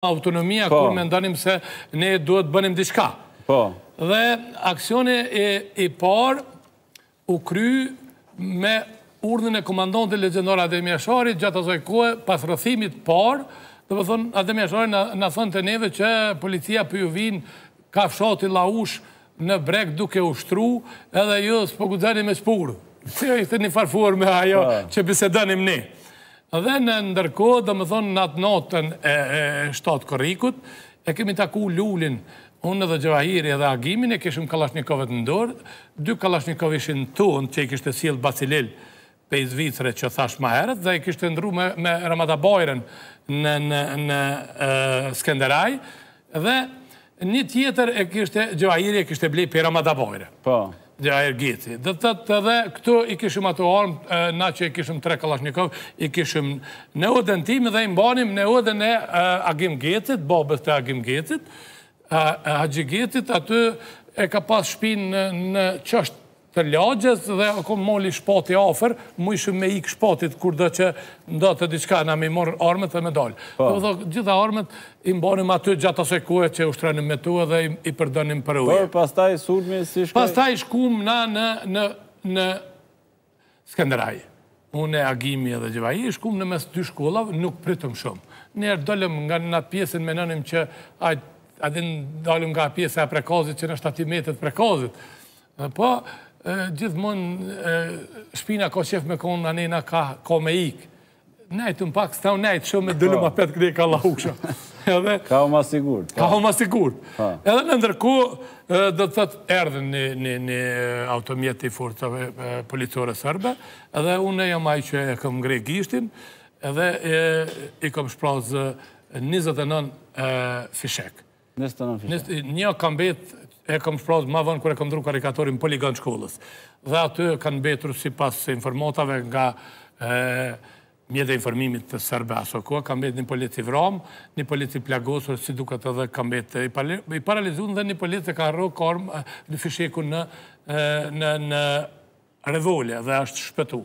Autonomia, po. kur me ndonim se ne duhet bënim diçka. Po. Dhe aksione i par u kry me urdhën e komandante legendore Adem Jashari, gjatë asaj kue, pas rëthimit par, dhe për po thonë Adem Jashari në thonë të neve që policia për po ju vinë ka fshati la në brek duke ushtru, edhe ju së përgudzani me shpurë. Si jo i të një farfur me ajo që përse ne. Dhe në ndërkohë, dhe më thonë, në atë notën e shtatë kërrikut, e kemi taku lullin, unë dhe Gjevahiri dhe Agimin, e kishëm kalashnikovet në dorë, dy kalashnikov ishin të unë, që i kishtë siel Basilil, pe i Zvicre që thash ma herët, dhe i kishtë ndru me Ramada Bojren në Skenderaj, dhe një tjetër e kishtë Gjevahiri e kishtë blej për Ramada Po, po. Dhe ajer gjeti. Dhe të të dhe, këtu i kishëm ato armë, na që i kishëm tre kalashnikov, i kishëm në udën tim dhe i mbanim në udën e agim gjetit, babës të agim gjetit, haqë gjetit, aty e ka pas shpinë në qështë të lagjes dhe ako moli shpati afer, mu ishë me ikë shpatit, kur dhe që ndatë të diçka, na me morë armët dhe me dollë. Po. Dhe dhe gjitha armët, i mbonim aty gjatë ose kue që ushtranim me tue dhe i përdonim për uje. Por, pastaj, surmi, si shkaj? Pastaj shkum na në Skenderaj. Unë e agimi edhe gjitha i shkum në mes dy shkullav, nuk pritëm shumë. Njerë dollëm nga nga pjesën, pjesin me që adin dollëm nga pjesin e prekozit që në 7 metet prekozit. Po, gjithmonë shpina ka qef me konë, anena ka me ikë. Najtë në pak, s'ta najtë, shumë me dëllu po. ma petë këdej ka laukësha. Ka o ma sigur. Po. Ka o ma sigur. Po. Edhe në ndërku, dhe të thëtë erdhen një, një, një automjeti forcave policore sërbe, edhe unë e jam aj që e këm ngrej gishtin, edhe i këm shplazë 29 e, 29 fishek. Një kam betë e kom shprodh ma vënë kërë e kom dru karikatorin poligon shkollës. Dhe aty kanë betur si pas informatave nga mjede informimit të sërbe aso kua, kanë betë një politi vrom, një politi plagosur, si duke të dhe kanë betë i paralizun dhe një politi të ka rru kormë në fisheku në revolje dhe është shpetu.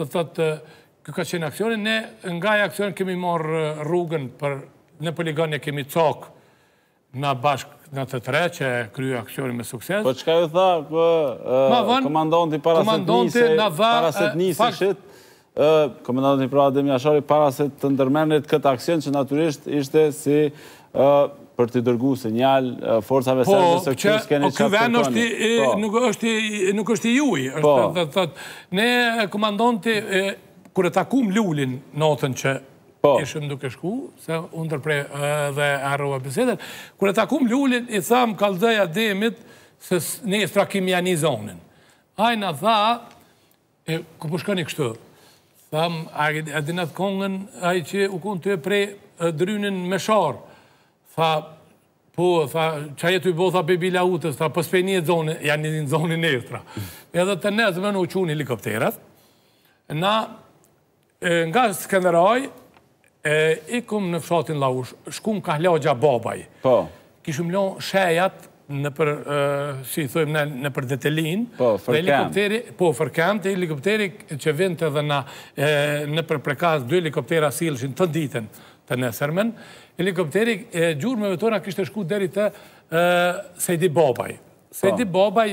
Dhe të të kjo ka qenë aksionin, ne nga e aksionin kemi morë rrugën për në poligonje kemi cokë na bashk në të tre që kryu aksioni me sukses. Po qka ju tha, komandonti paraset njësi shet, komandonti pra Ademi Ashari paraset të ndërmenit këtë aksion që naturisht ishte si për të dërgu sinjal forcave se nësë kërës kene qatë të të Nuk është i juj. Po. Ne komandonti, kërë takum lullin në që Po. ishëm duke shku, se unë tërpre dhe arrua bisedet, kërë ta kumë lullin, i thamë kaldëja demit, se ne i po strakim janë i zonin. Ajna tha, ku përshkën i kështu, thamë, a dinat kongën, a i që u kënë të e prej drynin me sharë, tha, po, tha, që a jetu i botha për bila utës, tha, pëspej një zonin, janë i zonin e stra. Edhe të ne zëmën u qunë helikopterat, na, nga Skenderaj, ikum në fshatin Laush, shkum ka hlogja babaj. Po. Kishum lo shejat në për, si i thujmë, në për detelin. Po, fërkant. Po, fërkant, të helikopteri që vind të dhe na në për prekaz, dy helikoptera silëshin të ditën të nesërmen. Helikopteri gjurë me vetora kishtë shku deri të sejdi babaj. Po. Sejdi babaj...